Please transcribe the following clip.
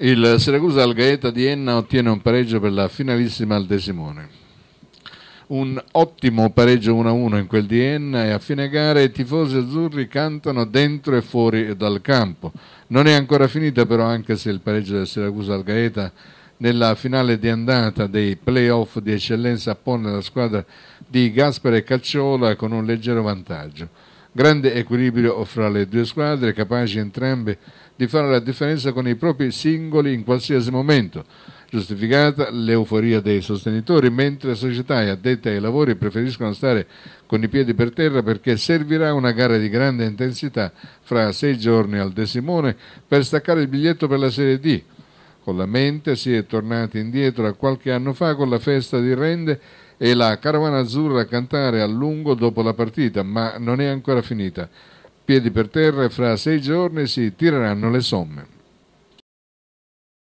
Il Siracusa al Gaeta di Enna ottiene un pareggio per la finalissima al Desimone. Un ottimo pareggio 1-1 in quel di Enna e a fine gara i tifosi azzurri cantano dentro e fuori dal campo. Non è ancora finita però anche se il pareggio del Siracusa al Gaeta nella finale di andata dei playoff di eccellenza pone la squadra di Gaspare Cacciola con un leggero vantaggio. Grande equilibrio fra le due squadre, capaci entrambe di fare la differenza con i propri singoli in qualsiasi momento. Giustificata l'euforia dei sostenitori, mentre società e addette ai lavori preferiscono stare con i piedi per terra perché servirà una gara di grande intensità fra sei giorni al Desimone per staccare il biglietto per la Serie D. Con la mente si è tornati indietro a qualche anno fa con la festa di Rende e la carovana azzurra a cantare a lungo dopo la partita, ma non è ancora finita. Piedi per terra, e fra sei giorni si tireranno le somme.